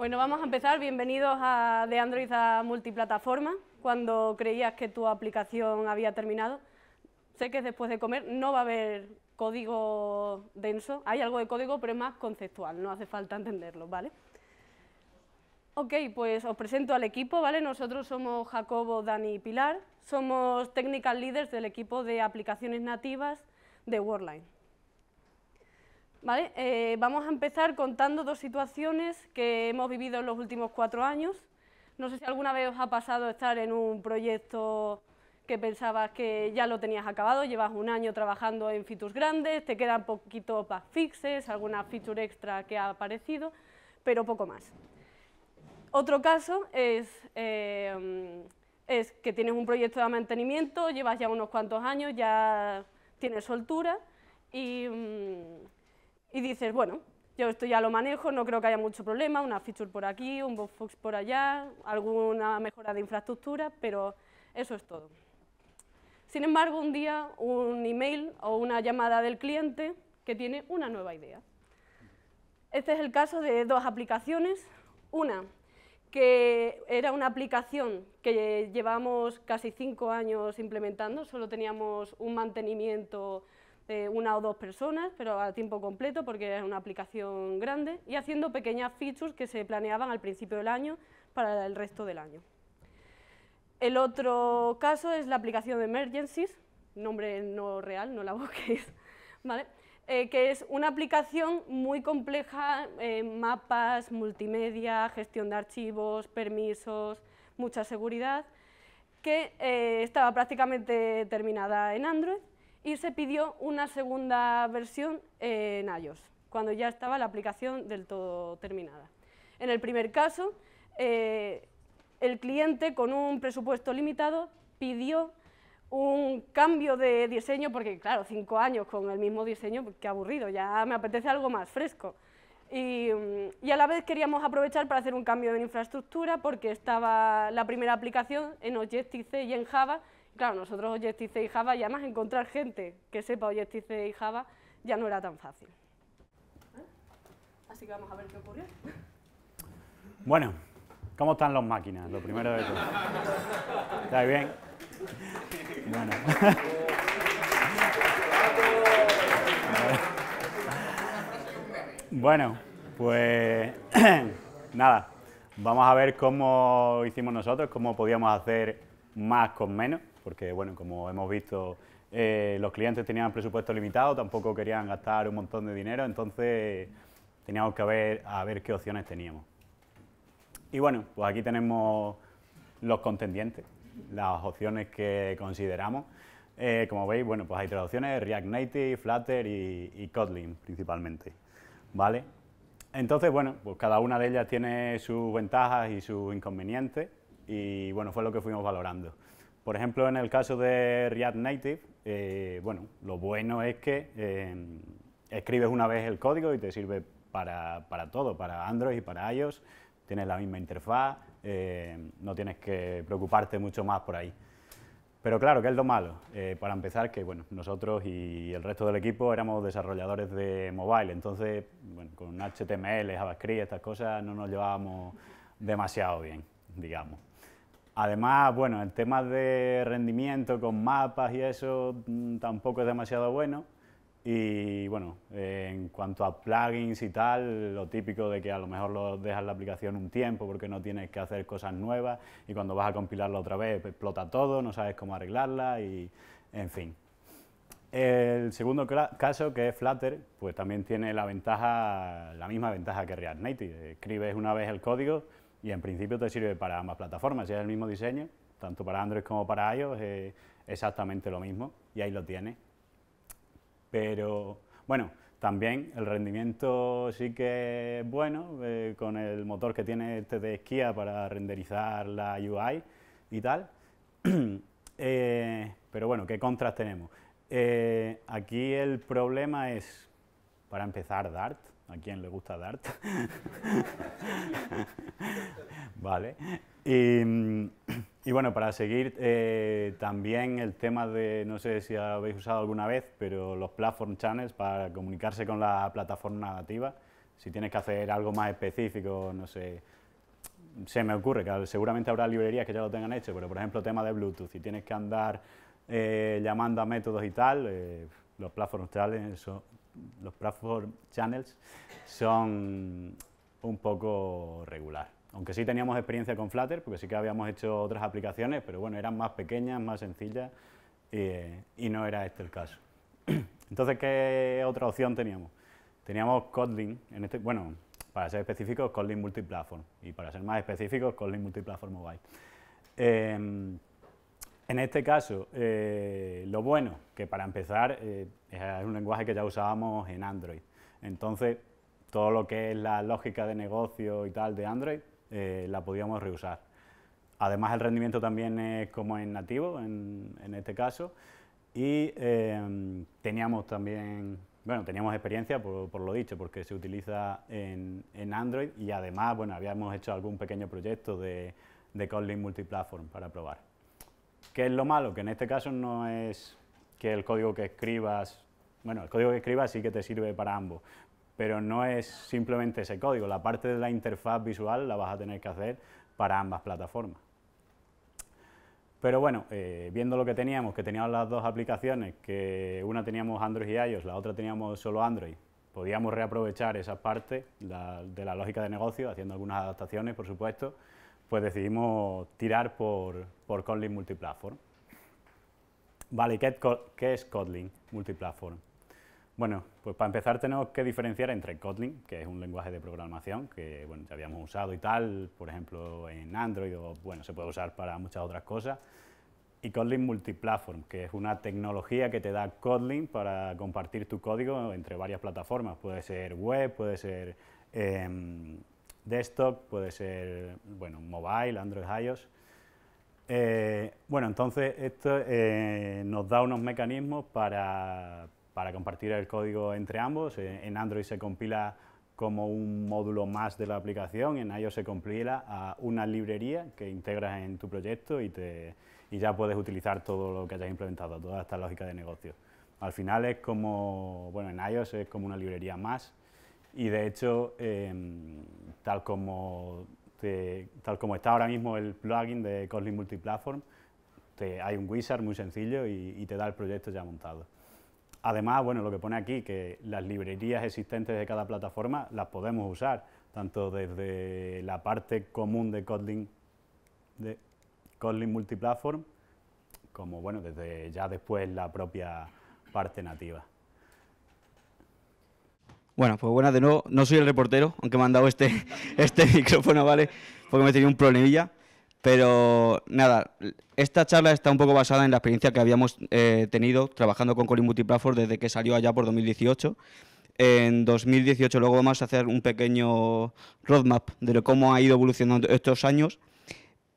Bueno, vamos a empezar. Bienvenidos a de Android a multiplataforma. Cuando creías que tu aplicación había terminado, sé que después de comer no va a haber código denso. Hay algo de código, pero es más conceptual, no hace falta entenderlo, ¿vale? Ok, pues os presento al equipo, ¿vale? Nosotros somos Jacobo, Dani y Pilar. Somos technical leaders del equipo de aplicaciones nativas de Worldline. ¿vale? Eh, vamos a empezar contando dos situaciones que hemos vivido en los últimos cuatro años. No sé si alguna vez os ha pasado estar en un proyecto que pensabas que ya lo tenías acabado, llevas un año trabajando en features grandes, te quedan poquitos bug fixes, alguna feature extra que ha aparecido, pero poco más. Otro caso es, eh, es que tienes un proyecto de mantenimiento, llevas ya unos cuantos años, ya tienes soltura y... Mm, y dices, bueno, yo esto ya lo manejo, no creo que haya mucho problema, una feature por aquí, un botfox por allá, alguna mejora de infraestructura, pero eso es todo. Sin embargo, un día un email o una llamada del cliente que tiene una nueva idea. Este es el caso de dos aplicaciones. Una que era una aplicación que llevamos casi cinco años implementando, solo teníamos un mantenimiento una o dos personas, pero a tiempo completo porque es una aplicación grande, y haciendo pequeñas features que se planeaban al principio del año para el resto del año. El otro caso es la aplicación de Emergencies, nombre no real, no la busquéis, ¿vale? Eh, que es una aplicación muy compleja, eh, mapas, multimedia, gestión de archivos, permisos, mucha seguridad, que eh, estaba prácticamente terminada en Android y se pidió una segunda versión en iOS, cuando ya estaba la aplicación del todo terminada. En el primer caso, eh, el cliente con un presupuesto limitado pidió un cambio de diseño, porque claro, cinco años con el mismo diseño, pues, qué aburrido, ya me apetece algo más fresco. Y, mm, y, a la vez queríamos aprovechar para hacer un cambio en infraestructura porque estaba la primera aplicación en Objective-C y en Java Claro, nosotros objective y Java, y además encontrar gente que sepa objective y Java ya no era tan fácil. Así que vamos a ver qué ocurrió. Bueno, ¿cómo están las máquinas? Lo primero de todo. ¿Estáis bien? Bueno. Bueno, pues nada, vamos a ver cómo hicimos nosotros, cómo podíamos hacer más con menos porque bueno, como hemos visto, eh, los clientes tenían presupuesto limitado, tampoco querían gastar un montón de dinero, entonces teníamos que ver a ver qué opciones teníamos. Y bueno, pues aquí tenemos los contendientes, las opciones que consideramos. Eh, como veis, bueno, pues hay tres opciones, React Native, Flutter y, y, Kotlin principalmente, ¿vale? Entonces, bueno, pues cada una de ellas tiene sus ventajas y sus inconvenientes y bueno, fue lo que fuimos valorando. Por ejemplo, en el caso de React Native, eh, bueno, lo bueno es que eh, escribes una vez el código y te sirve para, todo, para Android y para iOS, tienes la misma interfaz, eh, no tienes que preocuparte mucho más por ahí. Pero claro, ¿qué es lo malo? para empezar, que bueno, nosotros y el resto del equipo éramos desarrolladores de mobile, entonces con HTML, JavaScript, estas cosas no nos llevábamos demasiado bien, digamos. Además, bueno, el tema de rendimiento con mapas y eso mm, tampoco es demasiado bueno. Y bueno, en cuanto a plugins y tal, lo típico de que a lo mejor lo dejas la aplicación un tiempo porque no tienes que hacer cosas nuevas y cuando vas a compilarlo otra vez pues, explota todo, no sabes cómo arreglarla y en fin. El segundo caso, que es Flutter, pues también tiene la ventaja, la misma ventaja que React Native. Escribes una vez el código y en principio te sirve para ambas plataformas. Si es el mismo diseño, tanto para Android como para iOS, es exactamente lo mismo y ahí lo tienes. Pero bueno, también el rendimiento sí que es bueno eh, con el motor que tiene este de Skia para renderizar la UI y tal. Eh, pero bueno, ¿qué contras tenemos? Eh, aquí el problema es, para empezar, Dart. ¿A quién le gusta Dart? vale. Mm, y, bueno, para seguir, eh, también el tema de, no sé si habéis usado alguna vez, pero los platform channels para comunicarse con la plataforma nativa. Si tienes que hacer algo más específico, no sé, se me ocurre que seguramente habrá librerías que ya lo tengan hecho, pero por ejemplo, tema de Bluetooth, si tienes que andar eh, llamando a métodos y tal, eh, los platform channels son, los platform channels son un poco regular. Aunque sí teníamos experiencia con Flutter, porque sí que habíamos hecho otras aplicaciones, pero bueno, eran más pequeñas, más sencillas, eh, y no era este el caso. Entonces, ¿qué otra opción teníamos? Teníamos Kotlin, en este, bueno, para ser específicos, Kotlin Multiplatform, y para ser más específicos, Kotlin Multiplatform Mobile. Em, en este caso, eh, lo bueno, que para empezar eh, es un lenguaje que ya usábamos en Android. Entonces, todo lo que es la lógica de negocio y tal de Android, eh, la podíamos reusar. Además, el rendimiento también es como en nativo, en, este caso, y em, teníamos también, bueno, teníamos experiencia por, lo dicho, porque se utiliza en, Android y además, bueno, habíamos hecho algún pequeño proyecto de, de Kotlin multiplatform para probar. ¿Qué es lo malo? Que en este caso no es que el código que escribas, bueno, el código que escribas sí que te sirve para ambos, pero no es simplemente ese código, la parte de la interfaz visual la vas a tener que hacer para ambas plataformas. Pero bueno, eh, viendo lo que teníamos, que teníamos las dos aplicaciones, que una teníamos Android y iOS, la otra teníamos solo Android, podíamos reaprovechar esa parte de la lógica de negocio, haciendo algunas adaptaciones, por supuesto, pues decidimos tirar por, por Kotlin Multiplatform. Vale, ¿qué, es Kotlin Multiplatform? Bueno, pues para empezar tenemos que diferenciar entre Kotlin, que es un lenguaje de programación que bueno, ya habíamos usado y tal, por ejemplo en Android o bueno, se puede usar para muchas otras cosas, y Kotlin Multiplatform, que es una tecnología que te da Kotlin para compartir tu código entre varias plataformas. Puede ser web, puede ser em, desktop, puede ser bueno, mobile, Android, iOS. Eh, bueno, entonces esto eh, nos da unos mecanismos para, para, compartir el código entre ambos. Eh, en Android se compila como un módulo más de la aplicación, en iOS se compila a una librería que integras en tu proyecto y, te, y ya puedes utilizar todo lo que hayas implementado, toda esta lógica de negocio. Al final es como, bueno, en iOS es como una librería más y de hecho, em, tal como este, tal como está ahora mismo el plugin de Kotlin Multiplatform, te, hay un wizard muy sencillo y, te da el proyecto ya montado. Además, bueno, lo que pone aquí, que las librerías existentes de cada plataforma las podemos usar, tanto desde la parte común de Kotlin, de Kotlin Multiplatform, como bueno, desde ya después la propia parte nativa. Bueno, pues buenas de nuevo. No soy el reportero, aunque me han dado este, este micrófono, ¿vale? Porque me tenía un problemilla. Pero nada, esta charla está un poco basada en la experiencia que habíamos eh, tenido trabajando con Colin Multiplatform desde que salió allá por 2018. En 2018 luego vamos a hacer un pequeño roadmap de cómo ha ido evolucionando estos años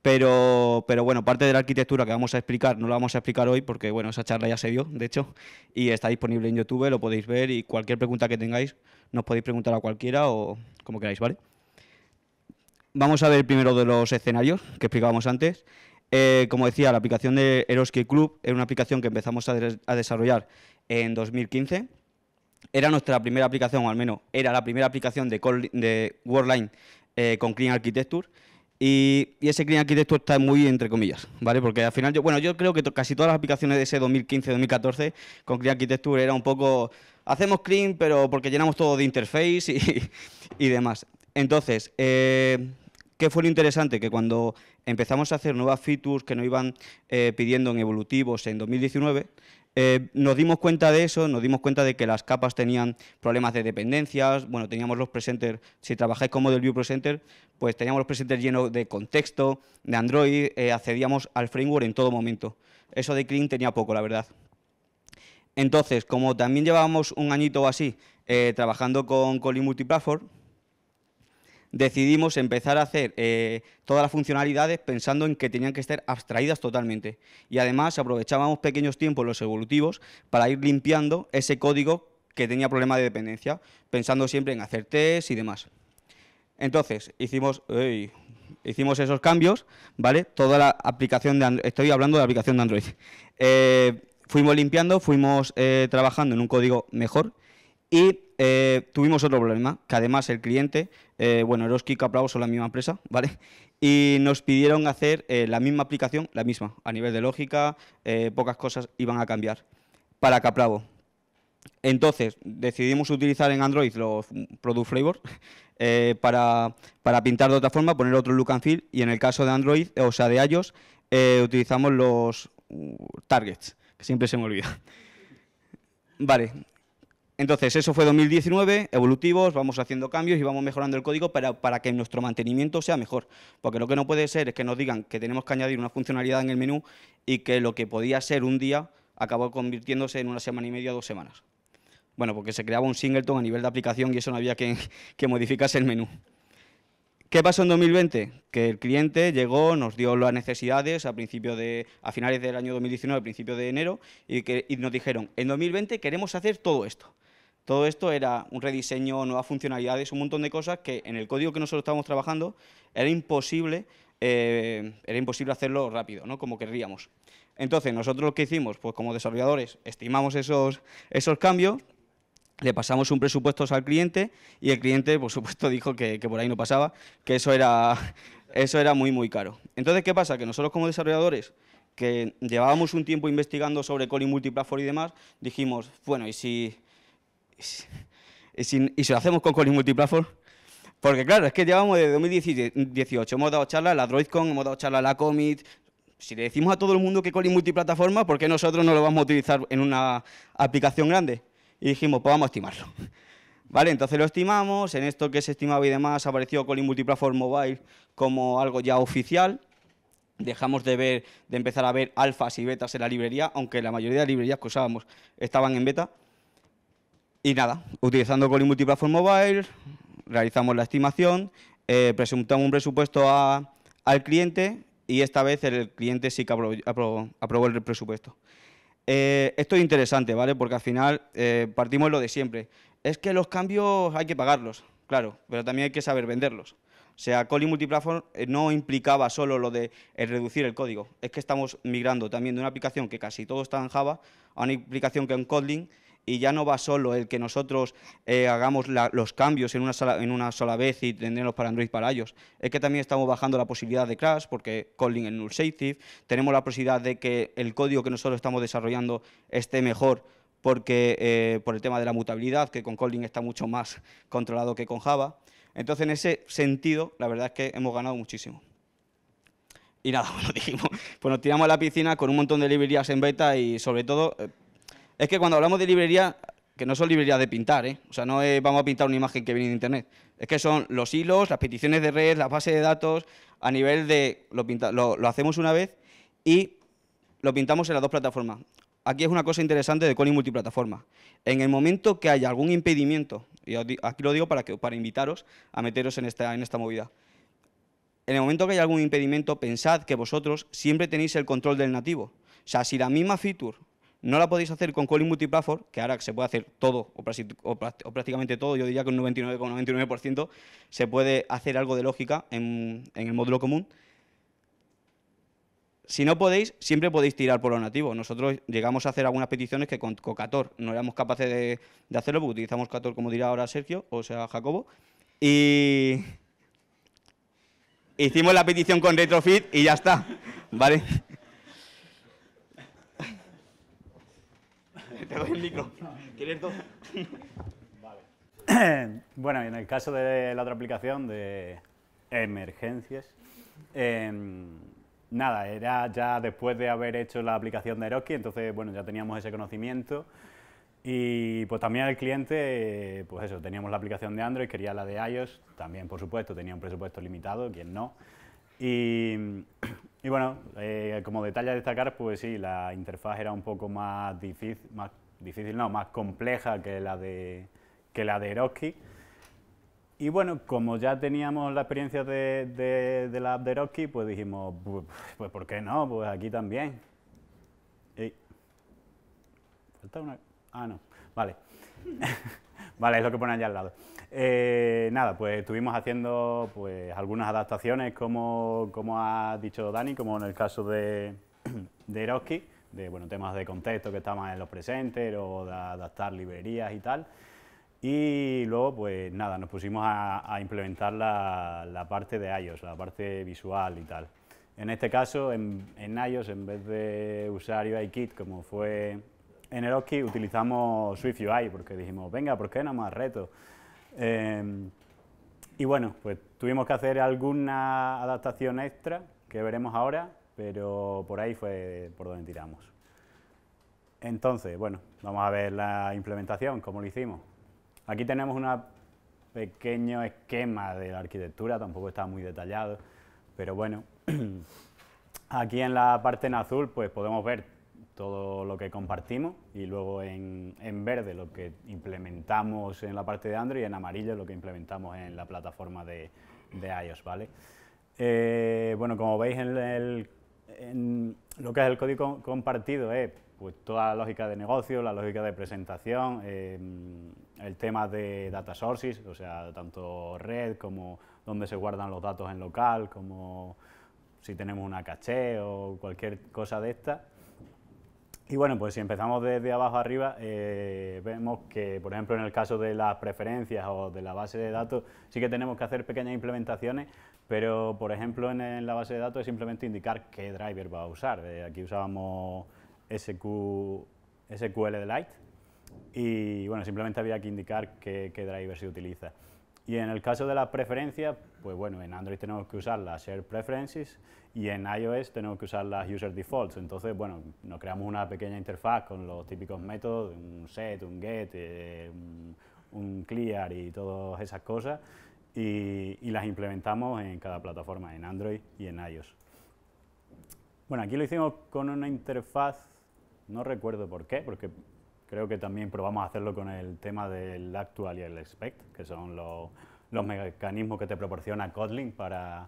pero, bueno, parte de la arquitectura que vamos a explicar, no la vamos a explicar hoy porque bueno, esa charla ya se vio, de hecho, y está disponible en YouTube, lo podéis ver y cualquier pregunta que tengáis nos podéis preguntar a cualquiera o como queráis, ¿vale? Vamos a ver primero de los escenarios que explicábamos antes. Eh, como decía, la aplicación de Eroski Club era una aplicación que empezamos a, desarrollar en 2015 era nuestra primera aplicación, o al menos era la primera aplicación de, Worldline eh, con Clean Architecture. Y, ese Clean Architecture está muy entre comillas, ¿vale? Porque al final, yo, bueno, yo creo que casi todas las aplicaciones de ese 2015-2014 con Clean Architecture era un poco, hacemos Clean, pero porque llenamos todo de interface y, demás. Entonces, eh, ¿qué fue lo interesante? Que cuando empezamos a hacer nuevas features que nos iban eh, pidiendo en evolutivos en 2019, eh, nos dimos cuenta de eso, nos dimos cuenta de que las capas tenían problemas de dependencias, bueno, teníamos los presenters, si trabajáis con Model View Presenter, pues teníamos los presenters llenos de contexto, de Android, eh, accedíamos al framework en todo momento. Eso de Clean tenía poco, la verdad. Entonces, como también llevábamos un añito o así eh, trabajando con Colin Multiplatform, decidimos empezar a hacer eh, todas las funcionalidades pensando en que tenían que estar abstraídas totalmente. Y además aprovechábamos pequeños tiempos los evolutivos para ir limpiando ese código que tenía problemas de dependencia, pensando siempre en hacer test y demás. Entonces, hicimos, hicimos esos cambios, ¿vale? Toda la aplicación de Android, estoy hablando de la aplicación de Android. Eh, fuimos limpiando, fuimos eh, trabajando en un código mejor y eh, tuvimos otro problema, que además el cliente, eh, bueno, Eroski y Capravo son la misma empresa, ¿vale? Y nos pidieron hacer eh, la misma aplicación, la misma, a nivel de lógica, pocas cosas iban a cambiar para Capravo. Entonces, decidimos utilizar en Android los Product Flavor para, para, pintar de otra forma, poner otro look and feel, y en el caso de Android, o sea, de iOS, utilizamos los uh, targets, que siempre se me olvida. Vale, entonces, eso fue 2019, evolutivos, vamos haciendo cambios y vamos mejorando el código para, que nuestro mantenimiento sea mejor. Porque lo que no puede ser es que nos digan que tenemos que añadir una funcionalidad en el menú y que lo que podía ser un día acabó convirtiéndose en una semana y media, o dos semanas. Bueno, porque se creaba un singleton a nivel de aplicación y eso no había que, que modificarse el menú. ¿Qué pasó en 2020? Que el cliente llegó, nos dio las necesidades a, principio de, a finales del año 2019, a principio de enero, y, que, y nos dijeron, en 2020 queremos hacer todo esto. Todo esto era un rediseño, nuevas funcionalidades, un montón de cosas que en el código que nosotros estábamos trabajando era imposible, eh, era imposible hacerlo rápido, ¿no? como querríamos. Entonces, nosotros lo que hicimos, pues como desarrolladores, estimamos esos, esos cambios, le pasamos un presupuesto al cliente y el cliente, por supuesto, dijo que, por ahí no pasaba, que eso era, eso era muy, muy caro. Entonces, ¿qué pasa? Que nosotros como desarrolladores que llevábamos un tiempo investigando sobre calling multiplatform y demás, dijimos, bueno, y si y si, lo hacemos con Colin Multiplatform, porque claro, es que llevamos desde 2018, hemos dado charla a la DroidCon, hemos dado charla a la comit Si le decimos a todo el mundo que Colin multiplataforma, ¿por qué nosotros no lo vamos a utilizar en una aplicación grande? Y dijimos, pues vamos a estimarlo. Vale, entonces lo estimamos, en esto que se estimaba y demás apareció Colin Multiplatform Mobile como algo ya oficial. Dejamos de ver, de empezar a ver alfas y betas en la librería, aunque la mayoría de librerías que usábamos estaban en beta. Y nada, utilizando Calling Multiplatform Mobile, realizamos la estimación, eh, presentamos un presupuesto al cliente y esta vez el cliente sí que aprobó, el presupuesto. Eh, esto es interesante, ¿vale? Porque al final eh, partimos lo de siempre. Es que los cambios hay que pagarlos, claro, pero también hay que saber venderlos. O sea, Calling Multiplatform eh, no implicaba solo lo de reducir el código, es que estamos migrando también de una aplicación que casi todo está en Java a una aplicación que en Kotlin y ya no va solo el que nosotros eh, hagamos los cambios en una, sola, en una sola vez y tenerlos para Android para ellos Es que también estamos bajando la posibilidad de crash, porque calling en null safety. tenemos la posibilidad de que el código que nosotros estamos desarrollando esté mejor porque eh, por el tema de la mutabilidad, que con calling está mucho más controlado que con Java. Entonces, en ese sentido, la verdad es que hemos ganado muchísimo. Y nada, lo dijimos, pues nos tiramos a la piscina con un montón de librerías en beta y sobre todo eh, es que cuando hablamos de librería, que no son librerías de pintar, ¿eh? o sea, no vamos a pintar una imagen que viene de Internet, es que son los hilos, las peticiones de red, las bases de datos, a nivel de, lo, lo, hacemos una vez y lo pintamos en las dos plataformas. Aquí es una cosa interesante de y multiplataforma. En el momento que haya algún impedimento, y aquí lo digo para, que, para invitaros a meteros en esta, en esta movida, en el momento que haya algún impedimento, pensad que vosotros siempre tenéis el control del nativo. O sea, si la misma feature no la podéis hacer con calling multiplatform, que ahora se puede hacer todo o, prácticamente todo, yo diría que un 99,99% ,99 se puede hacer algo de lógica en, el módulo común. Si no podéis, siempre podéis tirar por lo nativo. Nosotros llegamos a hacer algunas peticiones que con Cocator no éramos capaces de, hacerlo, porque utilizamos Cator, como dirá ahora Sergio, o sea, Jacobo. Y hicimos la petición con Retrofit y ya está, ¿vale? Vale. Bueno, en el caso de la otra aplicación de emergencias, em, nada, era ya después de haber hecho la aplicación de Eroski, entonces, bueno, ya teníamos ese conocimiento. Y pues también el cliente, pues eso, teníamos la aplicación de Android, quería la de iOS, también por supuesto tenía un presupuesto limitado, quien no. Y, bueno, eh, como detalle a destacar, pues sí, la interfaz era un poco más difícil, más difícil no, más compleja que la de, que la de Eroski. Y bueno, como ya teníamos la experiencia de, de, la de Eroski, pues dijimos, pues, pues, ¿por qué no? Pues aquí también. ¿Falta una...? Ah, no. Vale. vale, es lo que ponen allá al lado. Eh, nada, pues estuvimos haciendo pues, algunas adaptaciones, como, como ha dicho Dani, como en el caso de, de Eroski de bueno, temas de contexto que estaban en los presentes o de adaptar librerías y tal. Y luego, pues nada, nos pusimos a, implementar la, parte de iOS, la parte visual y tal. En este caso, en, iOS, en vez de usar UIKit como fue en Eroski, utilizamos UI porque dijimos, venga, ¿por qué no más reto? Em, y bueno, pues tuvimos que hacer alguna adaptación extra que veremos ahora, pero por ahí fue por donde tiramos. Entonces, bueno, vamos a ver la implementación, cómo lo hicimos. Aquí tenemos un pequeño esquema de la arquitectura, tampoco está muy detallado, pero bueno, aquí en la parte en azul pues podemos ver todo lo que compartimos y luego en, verde lo que implementamos en la parte de Android y en amarillo lo que implementamos en la plataforma de, de iOS, ¿vale? Eh, bueno, como veis en el lo que es el código compartido es eh, pues, toda la lógica de negocio, la lógica de presentación, eh, el tema de data sources, o sea, tanto red como dónde se guardan los datos en local, como si tenemos una caché o cualquier cosa de esta. Y bueno, pues si empezamos desde abajo arriba, eh, vemos que, por ejemplo, en el caso de las preferencias o de la base de datos, sí que tenemos que hacer pequeñas implementaciones pero, por ejemplo, en, la base de datos es simplemente indicar qué driver va a usar. Eh, aquí usábamos SQ, SQL Lite y, bueno, simplemente había que indicar qué, driver se utiliza. Y en el caso de las preferencias, pues bueno, en Android tenemos que usar las Shared Preferences y en iOS tenemos que usar las User Defaults. Entonces, bueno, nos creamos una pequeña interfaz con los típicos métodos, un set, un get, eh, un clear y todas esas cosas y, las implementamos en cada plataforma, en Android y en iOS. Bueno, aquí lo hicimos con una interfaz, no recuerdo por qué, porque creo que también probamos a hacerlo con el tema del actual y el expect, que son los, mecanismos que te proporciona Kotlin para,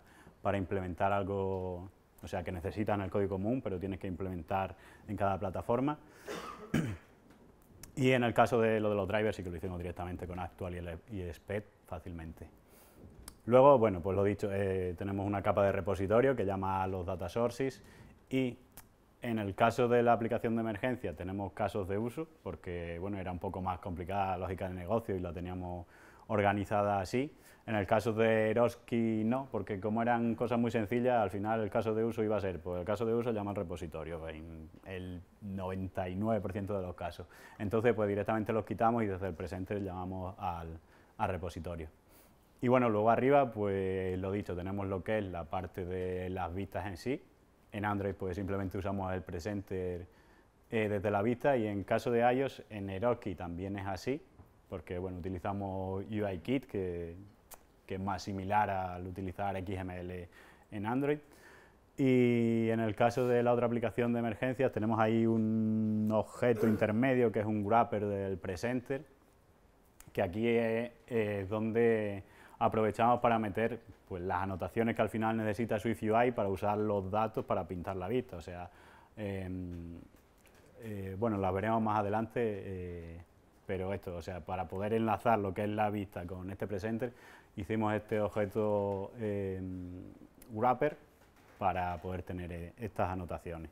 implementar algo, o sea, que necesitan el código común, pero tienes que implementar en cada plataforma. Y en el caso de lo de los drivers, sí que lo hicimos directamente con Actual y el, fácilmente. Luego, bueno, pues lo dicho, eh, tenemos una capa de repositorio que llama a los data sources y en el caso de la aplicación de emergencia tenemos casos de uso porque, bueno, era un poco más complicada la lógica de negocio y la teníamos organizada así. En el caso de Eroski no, porque como eran cosas muy sencillas, al final el caso de uso iba a ser, pues el caso de uso llama al repositorio en el 99% de los casos. Entonces, pues directamente los quitamos y desde el presente llamamos al repositorio. Y bueno, luego arriba, pues lo dicho, tenemos lo que es la parte de las vistas en sí. En Android, pues simplemente usamos el presenter eh, desde la vista y en caso de iOS, en Heroki también es así, porque bueno, utilizamos UIKit, que, que es más similar al utilizar XML en Android. Y en el caso de la otra aplicación de emergencias, tenemos ahí un objeto intermedio que es un wrapper del presenter, que aquí es donde aprovechamos para meter pues, las anotaciones que al final necesita SwiftUI para usar los datos para pintar la vista. O sea, em, eh, bueno, las veremos más adelante, eh, pero esto, o sea, para poder enlazar lo que es la vista con este presenter, hicimos este objeto em, wrapper para poder tener eh, estas anotaciones.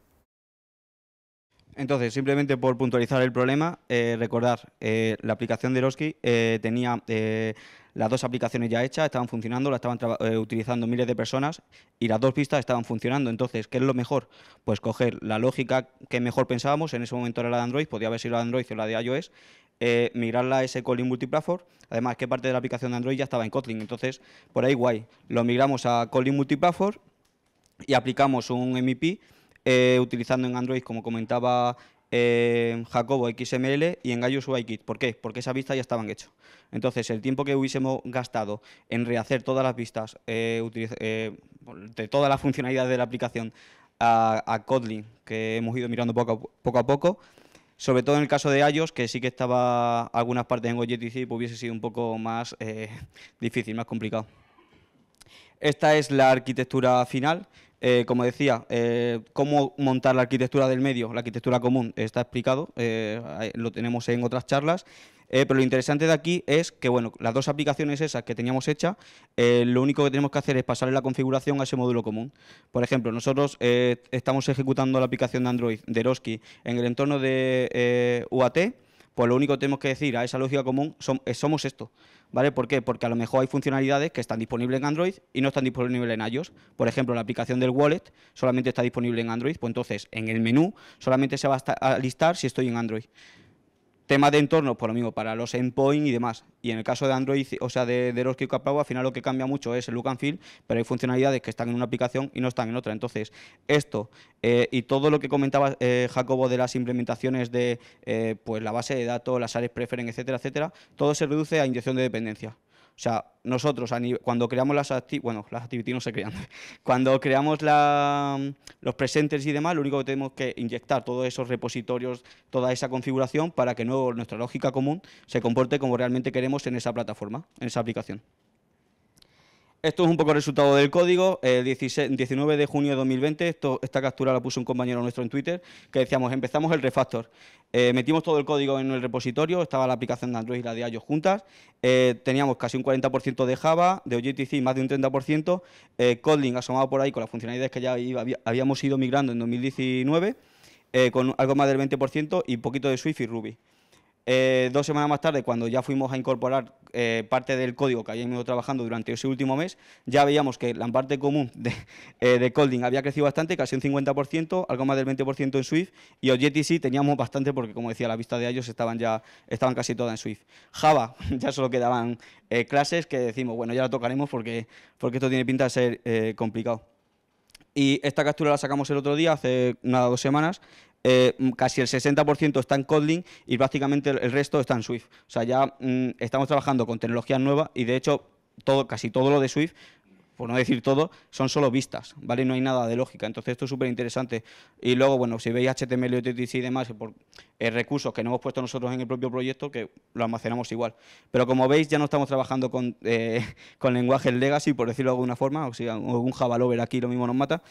Entonces, simplemente por puntualizar el problema, eh, recordar, eh, la aplicación de Eroski eh, tenía las dos aplicaciones ya hechas, estaban funcionando, la estaban utilizando miles de personas y las dos pistas estaban funcionando. Entonces, ¿qué es lo mejor? Pues coger la lógica que mejor pensábamos, en ese momento era la de Android, podía haber sido la de Android o la de iOS, migrarla a ese Kotlin multiplatform. Además, ¿qué parte de la aplicación de Android ya estaba en Kotlin? Entonces, por ahí guay, lo migramos a Kotlin multiplatform y aplicamos un MIP. Eh, utilizando en Android, como comentaba eh, Jacobo, XML y en iOS UIKit. ¿Por qué? Porque esas vistas ya estaban hechas. Entonces, el tiempo que hubiésemos gastado en rehacer todas las vistas eh, de todas las funcionalidades de la aplicación a, Kotlin, que hemos ido mirando poco a poco, sobre todo en el caso de iOS, que sí que estaba algunas partes en OJTC, pues hubiese sido un poco más difícil, más complicado. Esta es la arquitectura final. Eh, como decía, eh, cómo montar la arquitectura del medio, la arquitectura común, está explicado, eh, lo tenemos en otras charlas. pero lo interesante de aquí es que, bueno, las dos aplicaciones esas que teníamos hechas, lo único que tenemos que hacer es pasarle la configuración a ese módulo común. Por ejemplo, nosotros estamos ejecutando la aplicación de Android de Roski en el entorno de UAT, pues lo único que tenemos que decir a esa lógica común somos esto, ¿vale? ¿Por qué? Porque a lo mejor hay funcionalidades que están disponibles en Android y no están disponibles en iOS. Por ejemplo, la aplicación del wallet solamente está disponible en Android, pues entonces en el menú solamente se va a listar si estoy en Android. Tema de entorno, por pues lo mismo, para los endpoint y demás. Y en el caso de Android, o sea, de, los que Pro, al final lo que cambia mucho es el look and feel, pero hay funcionalidades que están en una aplicación y no están en otra. Entonces, esto eh, y todo lo que comentaba eh, Jacobo de las implementaciones de eh, pues la base de datos, las áreas preferen, etcétera, etcétera, todo se reduce a inyección de dependencia. O sea, nosotros cuando creamos las bueno, las no se crean, cuando creamos los presentes y demás, lo único que tenemos que inyectar todos esos repositorios, toda esa configuración para que nuestra lógica común se comporte como realmente queremos en esa plataforma, en esa aplicación. Esto es un poco el resultado del código. El 19 de junio de 2020, esto, esta captura la puso un compañero nuestro en Twitter, que decíamos, empezamos el refactor. Eh, metimos todo el código en el repositorio, estaba la aplicación de Android y la de iOS juntas. Eh, teníamos casi un 40% de Java, de OJTC más de un 30%. Eh, Kotlin asomado por ahí con las funcionalidades que ya habíamos ido migrando en 2019, eh, con algo más del 20% y poquito de Swift y Ruby. Eh, dos semanas más tarde, cuando ya fuimos a incorporar eh, parte del código que habíamos ido trabajando durante ese último mes, ya veíamos que la parte común de, eh, Colding había crecido bastante, casi un 50%, algo más del 20% en Swift, y Objective sí teníamos bastante porque, como decía, la vista de ellos estaban ya estaban casi todas en Swift. Java, ya solo quedaban eh, clases que decimos, bueno, ya la tocaremos porque, porque esto tiene pinta de ser complicado. Y esta captura la sacamos el otro día, hace una dos semanas, eh, casi el 60% está en Kotlin y básicamente el resto está en Swift. O sea, ya mm, estamos trabajando con tecnologías nuevas y de hecho todo, casi todo lo de Swift por no decir todo, son solo vistas, ¿vale? No hay nada de lógica. Entonces, esto es súper interesante. Y luego, bueno, si veis HTML, OTTC y demás, por eh, recursos que no hemos puesto nosotros en el propio proyecto, que lo almacenamos igual. Pero como veis, ya no estamos trabajando con, eh, lenguajes legacy, por decirlo de alguna forma, o sea, algún Java lover aquí lo mismo nos mata.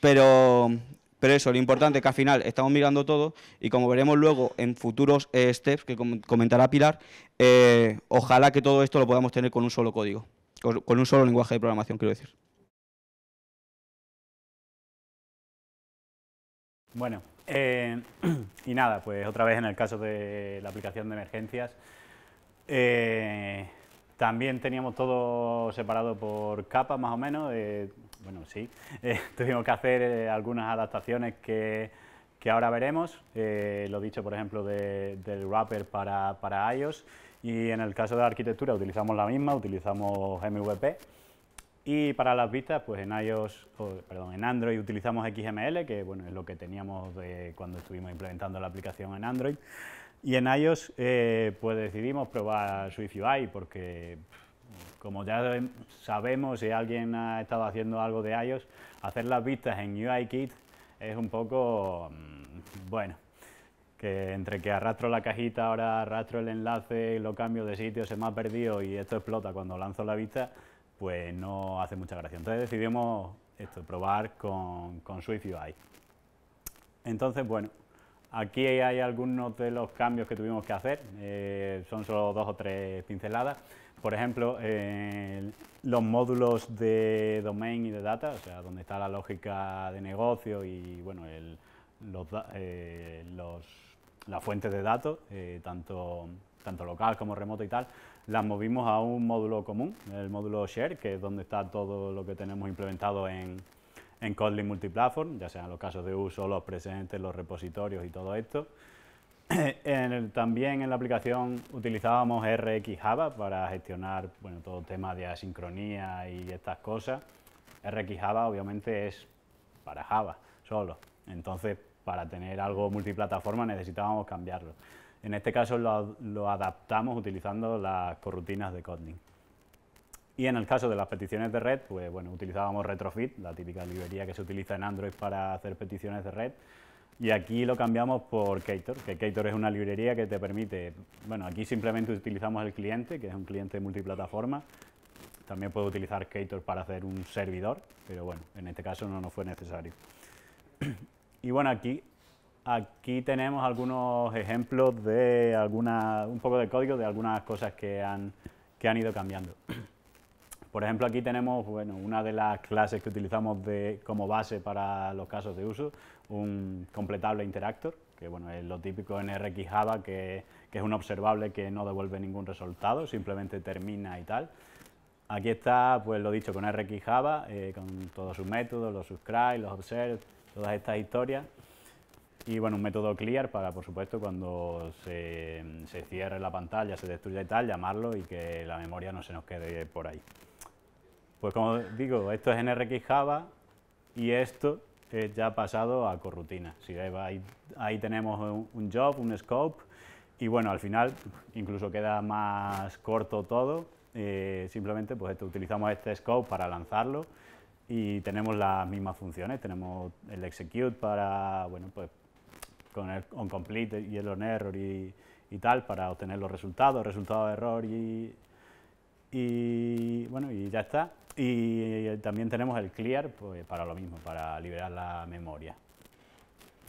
pero, pero eso, lo importante es que al final estamos mirando todo y como veremos luego en futuros eh, steps que comentará Pilar, eh, ojalá que todo esto lo podamos tener con un solo código, con, un solo lenguaje de programación, quiero decir. Bueno, eh, y nada, pues otra vez en el caso de la aplicación de emergencias, también teníamos todo separado por capas más o menos, bueno, sí, eh, tuvimos que hacer eh, algunas adaptaciones que, que ahora veremos, eh, lo dicho por ejemplo del wrapper para, para iOS y en el caso de la arquitectura utilizamos la misma, utilizamos MVP y para las vistas, pues en iOS, perdón, en Android utilizamos XML, que bueno, es lo que teníamos de cuando estuvimos implementando la aplicación en Android. Y en iOS, pues decidimos probar SwiftUI porque como ya sabemos, si alguien ha estado haciendo algo de iOS, hacer las vistas en UIKit es un poco, mm, bueno, que entre que arrastro la cajita, ahora arrastro el enlace, y lo cambio de sitio, se me ha perdido y esto explota cuando lanzo la vista, pues no hace mucha gracia. Entonces decidimos probar con, con Swift UI. Entonces, bueno, aquí hay algunos de los cambios que tuvimos que hacer, eh, son solo dos o tres pinceladas. Por ejemplo, eh, los módulos de domain y de data, o sea, donde está la lógica de negocio y bueno, el, los, eh, fuentes de datos, eh, tanto, local como remoto y tal, las movimos a un módulo común, el módulo share, que es donde está todo lo que tenemos implementado en, en Kotlin Multiplatform, ya sean los casos de uso, los presentes, los repositorios y todo esto. también en la aplicación utilizábamos RX Java para gestionar bueno, todo el tema de asincronía y estas cosas. RX Java obviamente es para Java solo, entonces para tener algo multiplataforma necesitábamos cambiarlo. En este caso lo, lo adaptamos utilizando las corrutinas de Kotlin. Y en el caso de las peticiones de red, pues bueno, utilizábamos Retrofit, la típica librería que se utiliza en Android para hacer peticiones de red, y aquí lo cambiamos por Kator, que Kator es una librería que te permite, bueno, aquí simplemente utilizamos el cliente, que es un cliente multiplataforma. También puedo utilizar Kator para hacer un servidor, pero bueno, en este caso no nos fue necesario. y bueno, aquí, aquí tenemos algunos ejemplos de alguna, un poco de código de algunas cosas que que han ido cambiando. Por ejemplo, aquí tenemos una de las clases que utilizamos como base para los casos de uso, un completable interactor, que bueno, es lo típico en RxJava, que, es un observable que no devuelve ningún resultado, simplemente termina y tal. Aquí está, pues lo dicho, con RxJava, eh, con todos sus métodos, los subscribe, los observe, todas estas historias. Y bueno, un método clear para, por supuesto, cuando se, se cierre la pantalla, se destruya y tal, llamarlo y que la memoria no se nos quede por ahí. Pues como digo, esto es NRX Java y esto ya ya pasado a corrutina. ahí, tenemos un, job, un scope y bueno, al final incluso queda más corto todo. Eh, simplemente pues utilizamos este scope para lanzarlo y tenemos las mismas funciones. Tenemos el execute para, bueno, pues con el on complete y el on error y, y tal para obtener los resultados, resultados de error y, y bueno, y ya está. Y eh, también tenemos el clear pues, para lo mismo, para liberar la memoria.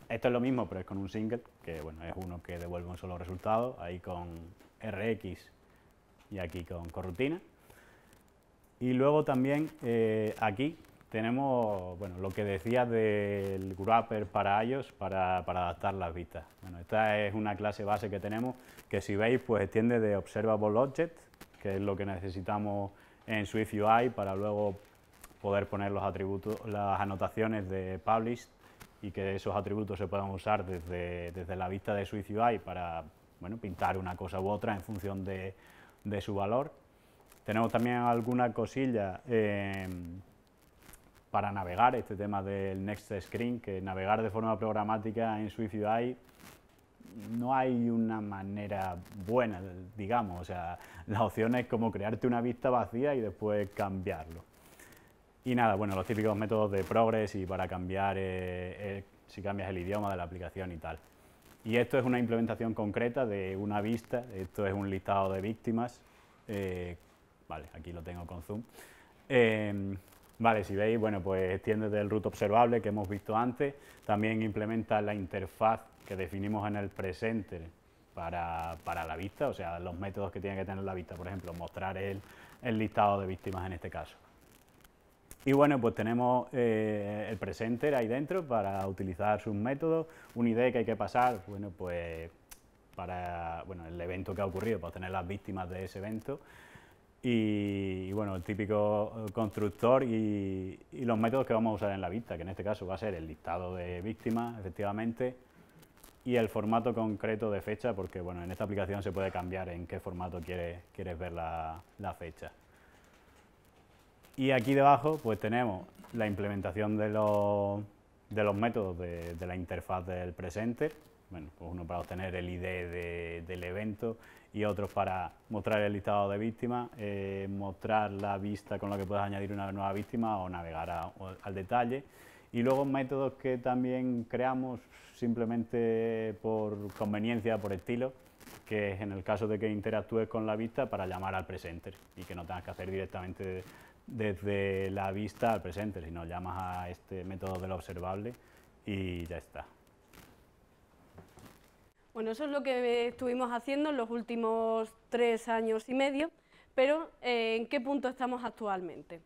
Esto es lo mismo, pero es con un single, que bueno, es uno que devuelve un solo resultado, ahí con RX y aquí con corrutina. Y luego también eh, aquí tenemos bueno, lo que decía del wrapper para iOS para, adaptar las vistas. esta es una clase base que tenemos que si veis pues extiende de observable object, que es lo que necesitamos en Swift UI para luego poder poner los atributos, las anotaciones de published y que esos atributos se puedan usar desde, desde la vista de Swift UI para bueno, pintar una cosa u otra en función de, de su valor. Tenemos también alguna cosilla em, para navegar, este tema del Next Screen, que navegar de forma programática en Swift UI no hay una manera buena, digamos. O sea, la opción es como crearte una vista vacía y después cambiarlo. Y nada, bueno, los típicos métodos de progress y para cambiar eh, eh, si cambias el idioma de la aplicación y tal. Y esto es una implementación concreta de una vista, esto es un listado de víctimas, eh, vale, aquí lo tengo con zoom. Vale, si veis, bueno, pues extiende del root observable que hemos visto antes, también implementa la interfaz que definimos en el Presenter para, la vista, o sea, los métodos que tiene que tener la vista, por ejemplo, mostrar el, listado de víctimas en este caso. Y bueno, pues tenemos eh, el presenter ahí dentro para utilizar sus métodos, una idea que hay que pasar, bueno, pues para el evento que ha ocurrido, para tener las víctimas de ese evento. Y, bueno, el típico constructor y los métodos que vamos a usar en la vista, que en este caso va a ser el listado de víctimas, efectivamente, y el formato concreto de fecha, porque bueno, en esta aplicación se puede cambiar en qué formato quieres, quieres ver la, fecha. Y aquí debajo pues tenemos la implementación de los, métodos de, la interfaz del presente. Pues uno para obtener el ID del evento y otros para mostrar el listado de víctimas, eh, mostrar la vista con la que puedes añadir una nueva víctima o navegar al detalle. Y luego métodos que también creamos simplemente por conveniencia, por estilo, que es en el caso de que interactúes con la vista para llamar al presenter y que no tengas que hacer directamente desde la vista al presenter, sino llamas a este método del observable y ya está. Bueno, eso es lo que estuvimos haciendo en los últimos tres años y medio, pero eh, ¿en qué punto estamos actualmente?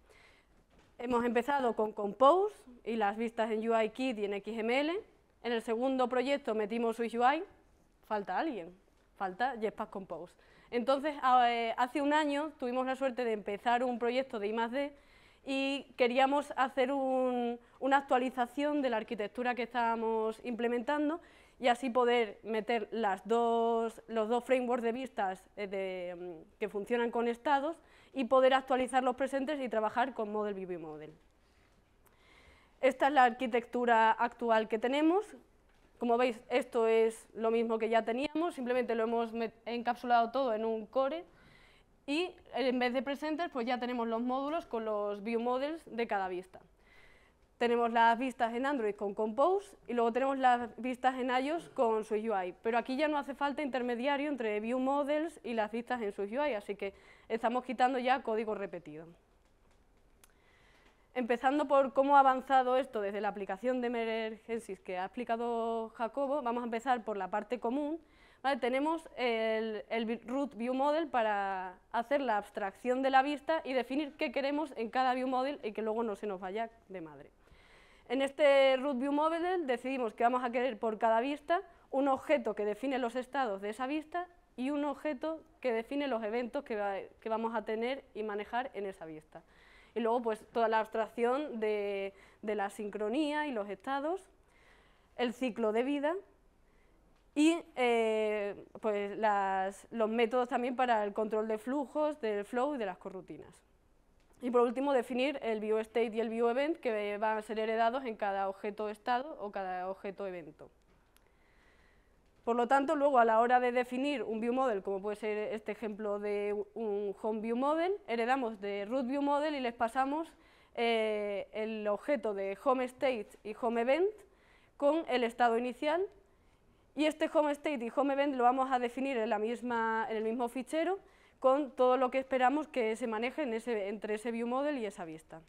Hemos empezado con Compose y las vistas en UIKit y en XML, en el segundo proyecto metimos UI, falta alguien, falta Jetpack Compose. Entonces, eh, hace un año tuvimos la suerte de empezar un proyecto de I+.D. y queríamos hacer una actualización de la arquitectura que estábamos implementando y así poder meter los dos frameworks de vistas eh, mm, que funcionan con estados y poder actualizar los presentes y trabajar con Model View Model. Esta es la arquitectura actual que tenemos. Como veis, esto es lo mismo que ya teníamos, simplemente lo hemos encapsulado todo en un core y en vez de presenters, pues ya tenemos los módulos con los view models de cada vista. Tenemos las vistas en Android con Compose y luego tenemos las vistas en iOS con SwiftUI. Pero aquí ya no hace falta intermediario entre view models y las vistas en SwiftUI, así que estamos quitando ya código repetido. Empezando por cómo ha avanzado esto desde la aplicación de emergencias que ha explicado Jacobo, vamos a empezar por la parte común. Tenemos el, root view model para hacer la abstracción de la vista y definir qué queremos en cada view model y que luego no se nos vaya de madre. En este root view model decidimos que vamos a querer por cada vista un objeto que define los estados de esa vista y un objeto que define los eventos que vamos a tener y manejar en esa vista. Y luego pues toda la abstracción de, la sincronía y los estados, el ciclo de vida y eh, pues los métodos también para el control de flujos, del flow y de las corrutinas. Y por último, definir el view state y el view event que van a ser heredados en cada objeto estado o cada objeto evento. Por lo tanto, luego a la hora de definir un view model, como puede ser este ejemplo de un home view model, heredamos de root view model y les pasamos eh, el objeto de home state y home event con el estado inicial. Y este home state y home event lo vamos a definir en, la misma, en el mismo fichero con todo lo que esperamos que se maneje entre ese view model y esa vista.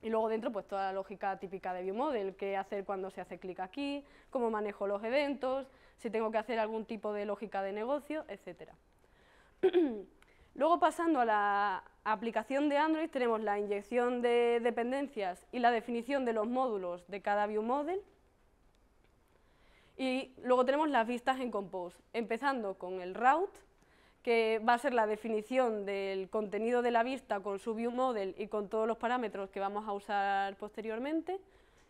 Y luego dentro, pues toda la lógica típica de view model: qué hacer cuando se hace clic aquí, cómo manejo los eventos, si tengo que hacer algún tipo de lógica de negocio, etcétera. Luego pasando a la aplicación de Android tenemos la inyección de dependencias y la definición de los módulos de cada view model. Y luego tenemos las vistas en Compose, empezando con el route, que va a ser la definición del contenido de la vista con su view model y con todos los parámetros que vamos a usar posteriormente.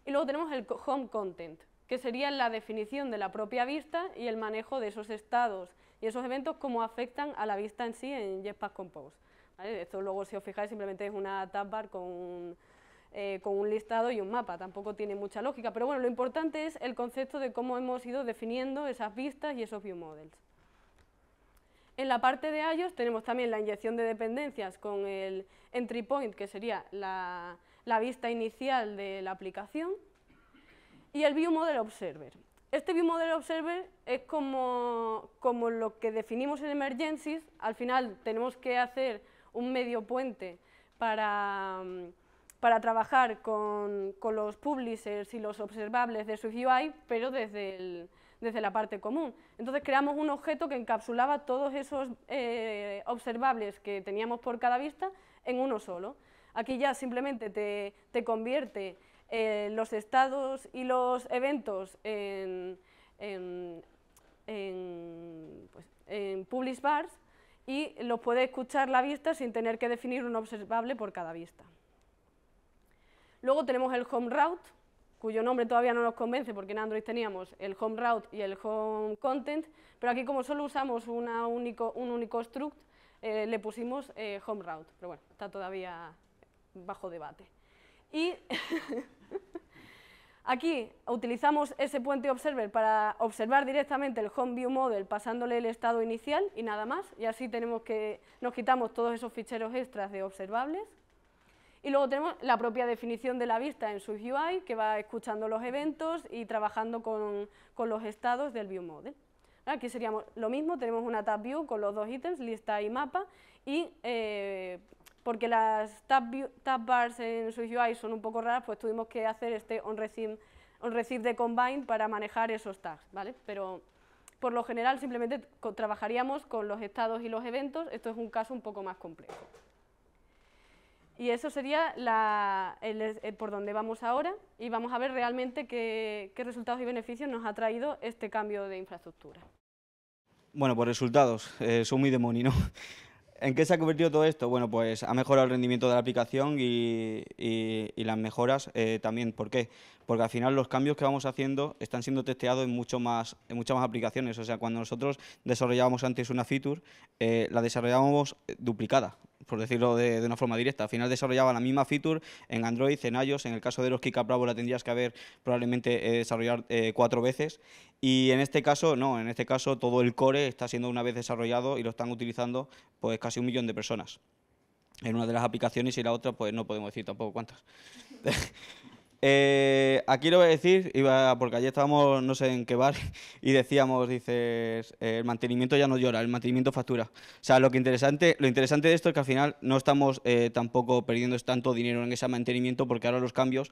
Y luego tenemos el home content, que sería la definición de la propia vista y el manejo de esos estados y esos eventos, cómo afectan a la vista en sí en Jetpack Compose. Esto luego, si os fijáis, simplemente es una tab bar eh, con, un listado y un mapa, tampoco tiene mucha lógica, pero bueno, lo importante es el concepto de cómo hemos ido definiendo esas vistas y esos view models. En la parte de IOS tenemos también la inyección de dependencias con el entry point, que sería la, la vista inicial de la aplicación, y el View Model Observer. Este View Model Observer es como, como lo que definimos en Emergencies, al final tenemos que hacer un medio puente para, para trabajar con, los publishers y los observables de SwiftUI, pero desde, desde la parte común. Entonces creamos un objeto que encapsulaba todos esos eh, observables que teníamos por cada vista en uno solo. Aquí ya simplemente te, te convierte eh, los estados y los eventos en, en, pues, publish bars y los puede escuchar la vista sin tener que definir un observable por cada vista. Luego tenemos el home route, cuyo nombre todavía no nos convence porque en Android teníamos el home route y el home content, pero aquí como solo usamos un único struct, eh, le pusimos eh, home route, pero bueno, está todavía bajo debate. Y aquí utilizamos ese puente observer para observar directamente el home view model pasándole el estado inicial y nada más. Y así tenemos que, nos quitamos todos esos ficheros extras de observables. Y luego tenemos la propia definición de la vista en su UI, que va escuchando los eventos y trabajando con, los estados del view model. Aquí seríamos lo mismo, tenemos una tab view con los dos ítems, lista y mapa, y eh, porque las tab, bars en su UI son un poco raras, pues tuvimos que hacer este onReceive de combine para manejar esos tags, ¿vale? Pero por lo general simplemente trabajaríamos con los estados y los eventos, esto es un caso un poco más complejo. Y eso sería la, eh, por donde vamos ahora y vamos a ver realmente qué, resultados y beneficios nos ha traído este cambio de infraestructura. Bueno, pues resultados, eh, son muy demonios, ¿no? ¿En qué se ha convertido todo esto? Bueno, pues ha mejorado el rendimiento de la aplicación y, las mejoras eh, también. ¿Por qué? Porque al final los cambios que vamos haciendo están siendo testeados en, mucho más, en muchas más aplicaciones. O sea, cuando nosotros desarrollábamos antes una feature, eh, la desarrollábamos eh, duplicada por decirlo de, una forma directa. Al final desarrollaba la misma feature en Android, en iOS, en el caso de los Kika Bravo la tendrías que haber probablemente desarrollado eh, desarrollar eh, cuatro veces y en este caso no, en este caso todo el core está siendo una vez desarrollado y lo están utilizando pues casi un millón de personas en una de las aplicaciones y la otra pues no podemos decir tampoco cuántas. Eh, aquí lo voy a decir, porque ayer estábamos no sé en qué bar y decíamos, dices, eh, el mantenimiento ya no llora, el mantenimiento factura. O sea, lo, que interesante, lo interesante de esto es que al final no estamos eh, tampoco perdiendo tanto dinero en ese mantenimiento porque ahora los cambios,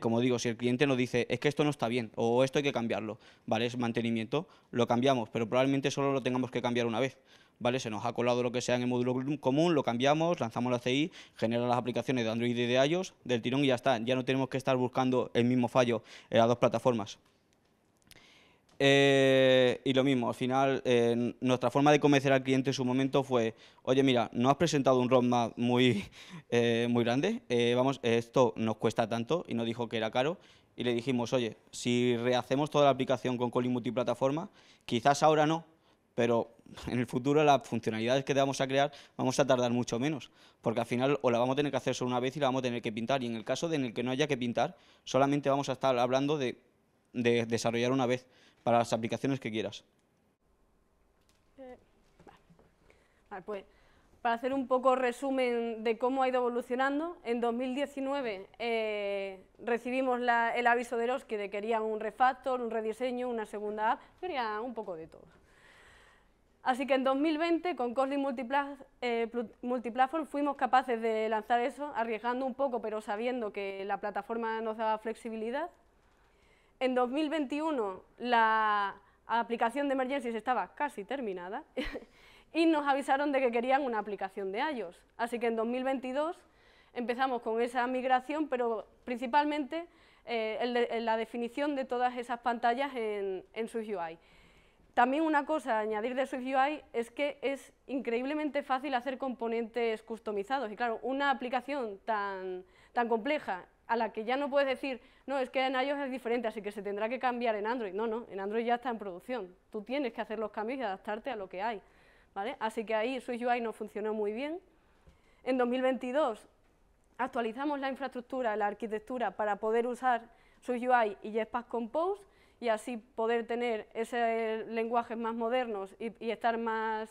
como digo, si el cliente nos dice, es que esto no está bien o esto hay que cambiarlo, ¿vale? Es mantenimiento, lo cambiamos, pero probablemente solo lo tengamos que cambiar una vez. ¿vale? Se nos ha colado lo que sea en el módulo común, lo cambiamos, lanzamos la CI, genera las aplicaciones de Android y de iOS del tirón y ya está. Ya no tenemos que estar buscando el mismo fallo en eh, las dos plataformas. Eh, y lo mismo, al final, eh, nuestra forma de convencer al cliente en su momento fue, oye, mira, no has presentado un roadmap muy, muy grande, vamos, esto nos cuesta tanto, y nos dijo que era caro, y le dijimos, oye, si rehacemos toda la aplicación con Colin multiplataforma, quizás ahora no, pero en el futuro las funcionalidades que te vamos a crear vamos a tardar mucho menos, porque al final o la vamos a tener que hacer solo una vez y la vamos a tener que pintar, y en el caso de en el que no haya que pintar, solamente vamos a estar hablando de, desarrollar una vez para las aplicaciones que quieras. Eh, pues, para hacer un poco resumen de cómo ha ido evolucionando, en 2019 eh, recibimos el aviso de los que querían un refactor, un rediseño, una segunda app, querían un poco de todo. Así que en 2020 con Kotlin Multiplatform eh, fuimos capaces de lanzar eso, arriesgando un poco, pero sabiendo que la plataforma nos daba flexibilidad. En 2021 la aplicación de emergencias estaba casi terminada y nos avisaron de que querían una aplicación de iOS. Así que en 2022 empezamos con esa migración, pero principalmente eh, la definición de todas esas pantallas en, en su UI. También una cosa a añadir de SwiftUI es que es increíblemente fácil hacer componentes customizados. Y claro, una aplicación tan, compleja a la que ya no puedes decir, no, es que en iOS es diferente, así que se tendrá que cambiar en Android. No, no, en Android ya está en producción. Tú tienes que hacer los cambios y adaptarte a lo que hay. ¿vale? Así que ahí SwiftUI no funcionó muy bien. En 2022 actualizamos la infraestructura, la arquitectura, para poder usar SwiftUI y Jetpack Compose y así poder tener ese lenguajes más modernos y, estar más,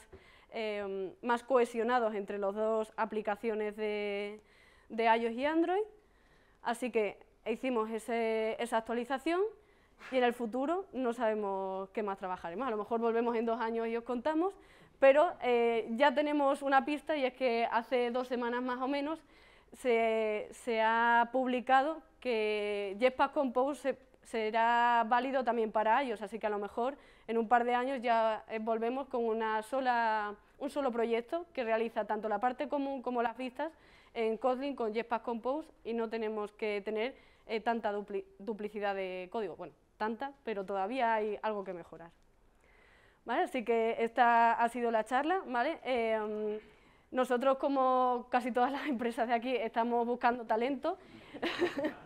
em, más cohesionados entre las dos aplicaciones de, de iOS y Android. Así que hicimos esa actualización y en el futuro no sabemos qué más trabajaremos. A lo mejor volvemos en dos años y os contamos, pero eh, ya tenemos una pista y es que hace dos semanas más o menos se, se ha publicado que Jetpack Compose se, será válido también para ellos, así que a lo mejor en un par de años ya eh, volvemos con una sola, un solo proyecto que realiza tanto la parte común como las vistas en Kotlin con Jetpack Compose y no tenemos que tener eh, tanta duplicidad de código, bueno, tanta, pero todavía hay algo que mejorar. ¿Vale? Así que esta ha sido la charla, ¿vale? Em, nosotros, como casi todas las empresas de aquí, estamos buscando talento.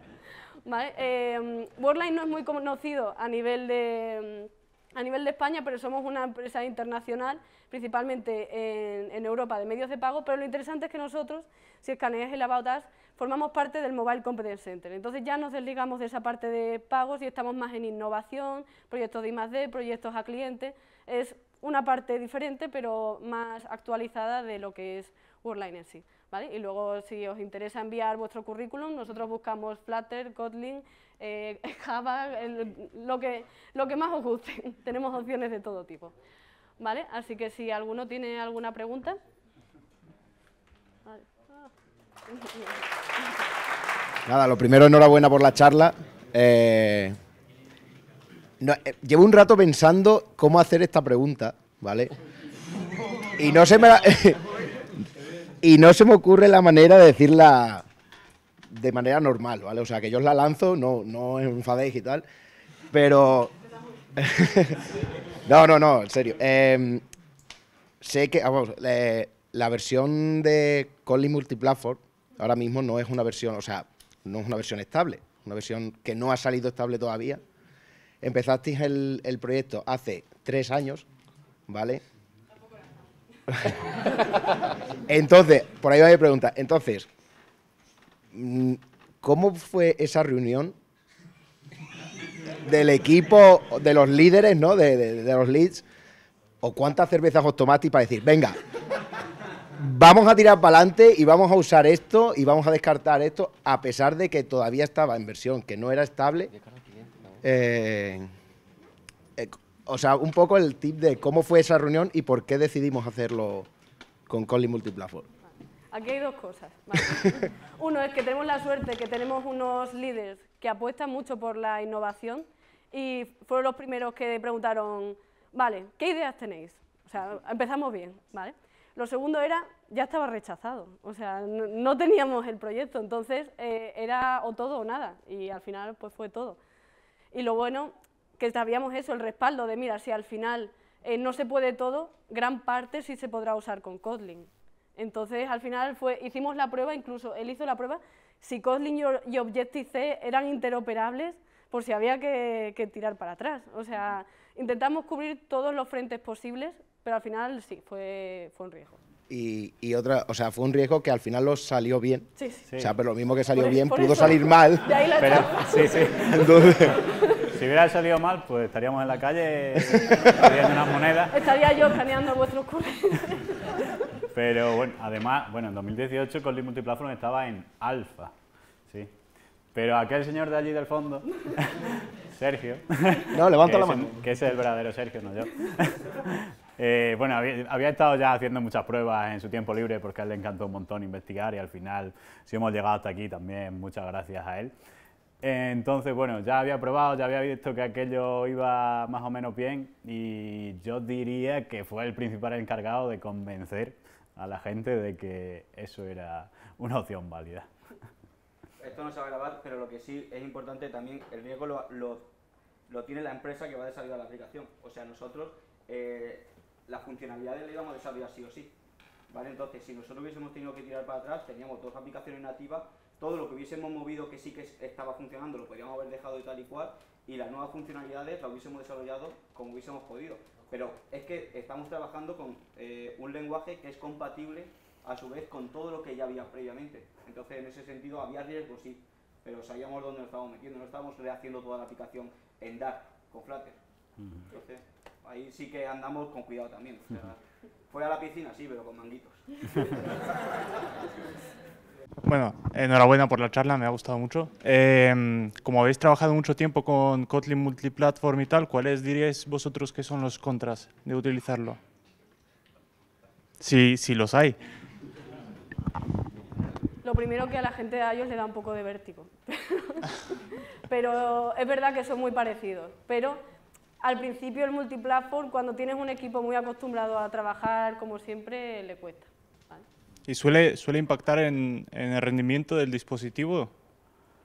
¿vale? Eh, Worldline no es muy conocido a nivel de mm, a nivel de España, pero somos una empresa internacional, principalmente en, Europa, de medios de pago, pero lo interesante es que nosotros, si escaneas el About formamos parte del Mobile Competence Center. Entonces ya nos desligamos de esa parte de pagos y estamos más en innovación, proyectos de I+.D., proyectos a clientes. Es una parte diferente, pero más actualizada de lo que es Worldline en sí. Y luego, si os interesa enviar vuestro currículum, nosotros buscamos Flutter, Kotlin, eh, Java, lo, que, lo que más os guste. Tenemos opciones de todo tipo, ¿vale? Así que si alguno tiene alguna pregunta... Nada, lo primero, enhorabuena por la charla. Eh, eh, llevo un rato pensando cómo hacer esta pregunta, ¿vale? Y no se me, la, y no se me ocurre la manera de decirla de manera normal, ¿vale? O sea, que yo os la lanzo, no, no enfadéis y tal, pero... no, no, no, en serio. Em, sé que, vamos, la versión de Colin Multiplatform ahora mismo no es una versión, o sea, no es una versión estable, una versión que no ha salido estable todavía. Empezasteis el proyecto hace tres años, ¿vale? Entonces, por ahí va mi pregunta. Entonces, mm, ¿cómo fue esa reunión del equipo, de los líderes, ¿no? De, los leads. ¿O cuántas cervezas o tomates para decir, venga, vamos a tirar para adelante y vamos a usar esto y vamos a descartar esto, a pesar de que todavía estaba en versión que no era estable? Eh, o sea, un poco el tip de cómo fue esa reunión y por qué decidimos hacerlo con Conly Multiplatform. Aquí hay dos cosas. Uno es que tenemos la suerte que tenemos unos líderes que apuestan mucho por la innovación y fueron los primeros que preguntaron, vale, ¿qué ideas tenéis? O sea, empezamos bien, ¿vale? Lo segundo era, ya estaba rechazado, o sea, no, teníamos el proyecto, entonces eh, era o todo o nada, y al final pues fue todo. Y lo bueno que sabíamos eso, el respaldo de, mira, si al final eh, no se puede todo, gran parte sí se podrá usar con Kotlin. Entonces, al final fue, hicimos la prueba, incluso él hizo la prueba, si Kotlin y, Objective-C eran interoperables, por si había que, tirar para atrás. O sea, intentamos cubrir todos los frentes posibles, pero al final sí, fue, fue un riesgo. Y, y, otra, o sea, fue un riesgo que al final los salió bien. Sí, sí. O sea, pero lo mismo que salió bien, pudo salir mal. De ahí la pero, sí, sí. Entonces, Si hubiera salido mal, pues estaríamos en la calle pidiendo unas monedas. Estaría yo planeando vuestros currículum. Pero bueno, además, bueno, en 2018 Coldly Multiplatform estaba en alfa, ¿sí? Pero aquel señor de allí del fondo, Sergio... No, levanta la mano. que ese es el verdadero Sergio, no yo. Eh, bueno, había, había, estado ya haciendo muchas pruebas en su tiempo libre porque a él le encantó un montón investigar y al final, si hemos llegado hasta aquí, también muchas gracias a él. Entonces, bueno, ya había probado, ya había visto que aquello iba más o menos bien y yo diría que fue el principal encargado de convencer a la gente de que eso era una opción válida. Esto no se va a grabar, pero lo que sí es importante también, el riesgo lo, tiene la empresa que va a desarrollar la aplicación. O sea, nosotros eh, las funcionalidades las íbamos a desarrollar sí o sí. ¿Vale? Entonces, si nosotros hubiésemos tenido que tirar para atrás, teníamos dos aplicaciones nativas todo lo que hubiésemos movido que sí que estaba funcionando lo podríamos haber dejado y tal y cual, y las nuevas funcionalidades las hubiésemos desarrollado como hubiésemos podido. Pero es que estamos trabajando con eh, un lenguaje que es compatible a su vez con todo lo que ya había previamente. Entonces, en ese sentido, había riesgo, sí, pero sabíamos dónde nos estábamos metiendo, no estábamos rehaciendo toda la aplicación en Dart con Flutter. Entonces, ahí sí que andamos con cuidado también. fue a la piscina, sí, pero con manguitos. Bueno, enhorabuena por la charla, me ha gustado mucho. Em, como habéis trabajado mucho tiempo con Kotlin Multiplatform y tal, ¿cuáles diríais vosotros que son los contras de utilizarlo? Si, si los hay. Lo primero que a la gente de ellos le da un poco de vértigo. pero es verdad que son muy parecidos. Pero al principio el multiplatform, cuando tienes un equipo muy acostumbrado a trabajar como siempre, le cuesta. ¿Y suele, suele impactar en, el rendimiento del dispositivo?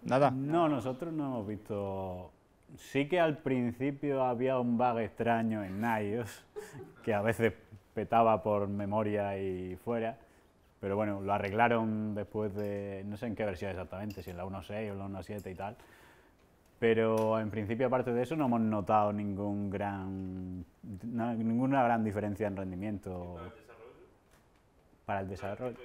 Nada. No, nosotros no hemos visto sí que al principio había un bug extraño en iOS, que a veces petaba por memoria y fuera, pero bueno, lo arreglaron después de, no sé en qué versión exactamente, si en la 1.6 o la 1.7 y tal, pero en principio aparte de eso no hemos notado ningún gran, ninguna gran diferencia en rendimiento para el desarrollo.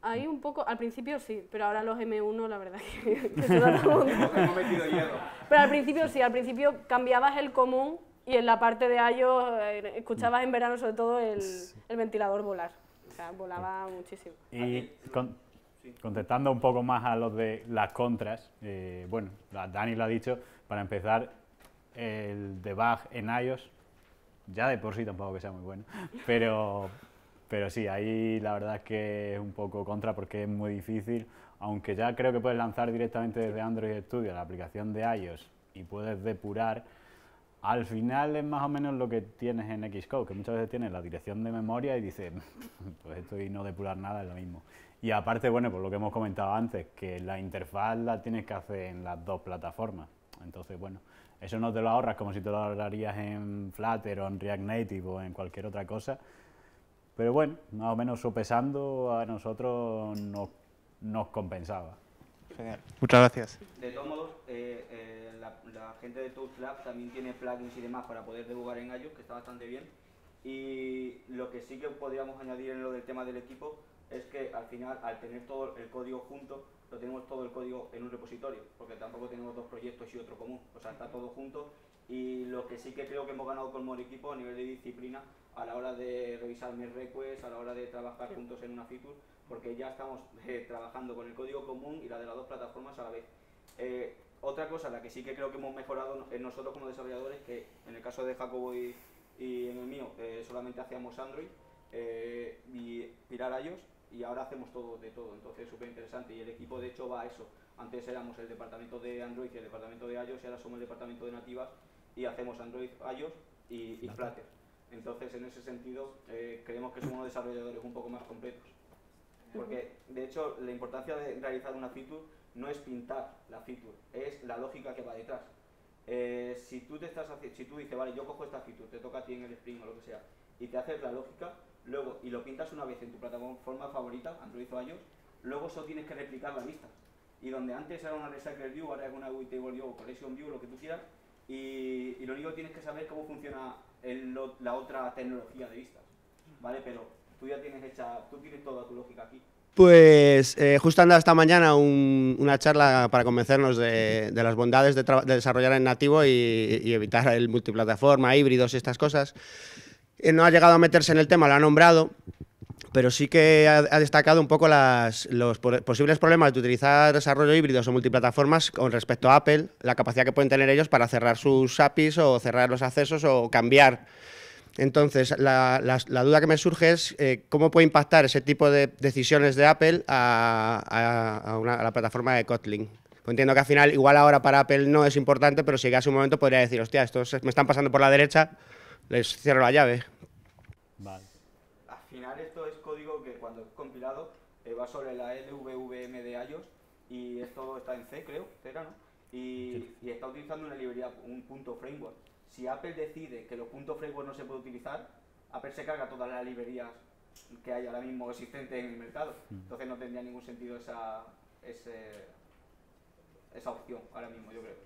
Ahí un poco, al principio sí, pero ahora los M1 la verdad que, Pero al principio sí, al principio cambiabas el común y en la parte de IOS, eh, escuchabas en verano sobre todo el, ventilador volar. O sea, volaba muchísimo. Y contestando un poco más a los de las contras, eh, bueno, Dani lo ha dicho, para empezar, el debug en iOS ya de por sí tampoco que sea muy bueno, pero pero sí, ahí la verdad es que es un poco contra porque es muy difícil, aunque ya creo que puedes lanzar directamente desde Android Studio la aplicación de iOS y puedes depurar, al final es más o menos lo que tienes en Xcode, que muchas veces tienes la dirección de memoria y dices, mm, pues esto y no depurar nada es lo mismo. Y aparte, bueno, por lo que hemos comentado antes, que la interfaz la tienes que hacer en las dos plataformas. Entonces, bueno, eso no te lo ahorras como si te lo ahorrarías en Flutter o en React Native o en cualquier otra cosa, pero bueno, más o menos sopesando a nosotros nos, nos compensaba. Genial. Muchas gracias. De todos modos, eh, eh, la, gente de Tools Lab también tiene plugins y demás para poder debugar en iOS, que está bastante bien. Y lo que sí que podríamos añadir en lo del tema del equipo es que al final, al tener todo el código junto, lo tenemos todo el código en un repositorio, porque tampoco tenemos dos proyectos y otro común, o sea, está todo junto y lo que sí que creo que hemos ganado como equipo a nivel de disciplina a la hora de revisar mis requests, a la hora de trabajar juntos en una feature, porque ya estamos eh, trabajando con el código común y la de las dos plataformas a la vez. Eh, otra cosa, la que sí que creo que hemos mejorado en nosotros como desarrolladores, que en el caso de Jacobo y, en el mío eh, solamente hacíamos Android y a ellos y ahora hacemos todo de todo, entonces es súper interesante y el equipo de hecho va a eso. Antes éramos el departamento de Android y el departamento de iOS y ahora somos el departamento de nativas y hacemos Android, iOS y, Flutter. Entonces en ese sentido eh, creemos que somos unos desarrolladores un poco más completos. Porque de hecho la importancia de realizar una feature no es pintar la feature, es la lógica que va detrás. Eh, si tú te estás si tú dices, vale, yo cojo esta feature, te toca a ti en el Spring o lo que sea, y te haces la lógica, luego, y lo pintas una vez en tu plataforma favorita, Android o iOS, luego solo tienes que replicar la vista. Y donde antes era una Recycler View, ahora es una Table View o Collection View, lo que tú quieras, y, lo único que tienes que saber cómo funciona la otra tecnología de vistas, ¿vale? Pero tú ya tienes hecha, tú tienes toda tu lógica aquí. Pues eh, justo anda esta mañana una charla para convencernos de, las bondades de, desarrollar en nativo y, y evitar el multiplataforma, híbridos y estas cosas. Eh, no ha llegado a meterse en el tema, lo ha nombrado, pero sí que ha, destacado un poco los posibles problemas de utilizar desarrollo híbridos o multiplataformas con respecto a Apple, la capacidad que pueden tener ellos para cerrar sus APIs o cerrar los accesos o cambiar. Entonces, la, duda que me surge es eh, cómo puede impactar ese tipo de decisiones de Apple a, la plataforma de Kotlin. Pues entiendo que al final, igual ahora para Apple no es importante, pero si llegase un momento podría decir, hostia, estos me están pasando por la derecha, les cierro la llave. Vale. Al final esto es código que cuando es compilado eh, va sobre la LVVM de IOS y esto está en C, creo, Cera, ¿no? Y, está utilizando una librería, un punto framework. Si Apple decide que los puntos framework no se puede utilizar, Apple se carga todas las librerías que hay ahora mismo existentes en el mercado. Mm. Entonces no tendría ningún sentido esa, esa opción ahora mismo, yo creo.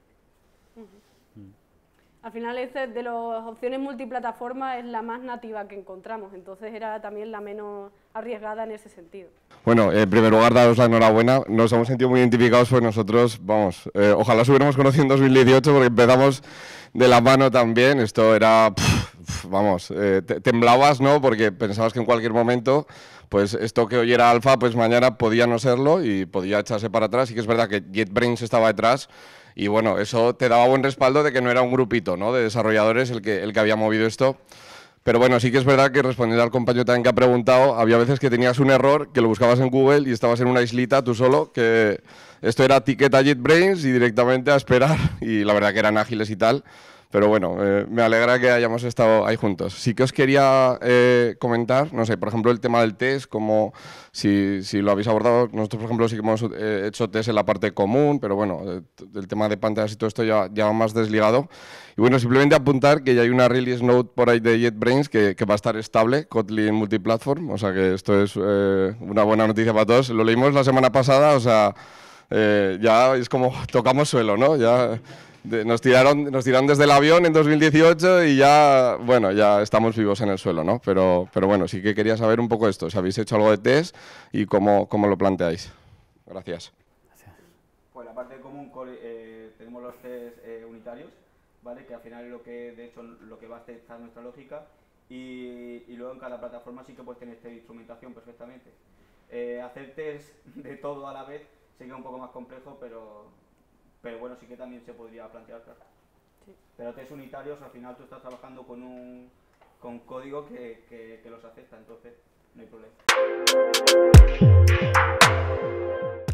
Al final, este de las opciones multiplataforma es la más nativa que encontramos, entonces era también la menos arriesgada en ese sentido. Bueno, en primer lugar, daros la enhorabuena. Nos hemos sentido muy identificados porque nosotros, vamos, eh, ojalá os hubiéramos conocido en 2018 porque empezamos de la mano también. Esto era, vamos, eh, temblabas, ¿no? Porque pensabas que en cualquier momento pues esto que hoy era alfa, pues mañana podía no serlo y podía echarse para atrás. Y que es verdad que JetBrains estaba detrás y bueno, eso te daba buen respaldo de que no era un grupito ¿no? de desarrolladores el que, el que había movido esto. Pero bueno, sí que es verdad que respondiendo al compañero también que ha preguntado, había veces que tenías un error, que lo buscabas en Google y estabas en una islita tú solo, que esto era etiqueta JetBrains y directamente a esperar, y la verdad que eran ágiles y tal. Pero bueno, eh, me alegra que hayamos estado ahí juntos. Sí que os quería eh, comentar, no sé, por ejemplo, el tema del test, como si, si, lo habéis abordado, nosotros, por ejemplo, sí que hemos eh, hecho test en la parte común, pero bueno, el tema de pantallas y todo esto ya, ya va más desligado. Y bueno, simplemente apuntar que ya hay una release note por ahí de JetBrains que, que va a estar estable, Kotlin Multiplatform, o sea que esto es una buena noticia para todos. Lo leímos la semana pasada, o sea, ya es como tocamos suelo, ¿no? Ya nos, tiraron, nos tiraron desde el avión en 2018 y ya, bueno, ya estamos vivos en el suelo, ¿no? Pero, pero bueno, sí que quería saber un poco esto, si habéis hecho algo de test y cómo, cómo lo planteáis. Gracias. Gracias. Pues la parte común eh, tenemos los test eh, unitarios, ¿vale? Que al final es lo que, de hecho, lo que va a testar nuestra lógica y, y, luego en cada plataforma sí que puedes tener esta instrumentación perfectamente. Eh, hacer test de todo a la vez sería un poco más complejo, pero pero bueno, sí que también se podría plantear, Pero tres unitarios, al final tú estás trabajando con un con código que, que los acepta, entonces no hay problema.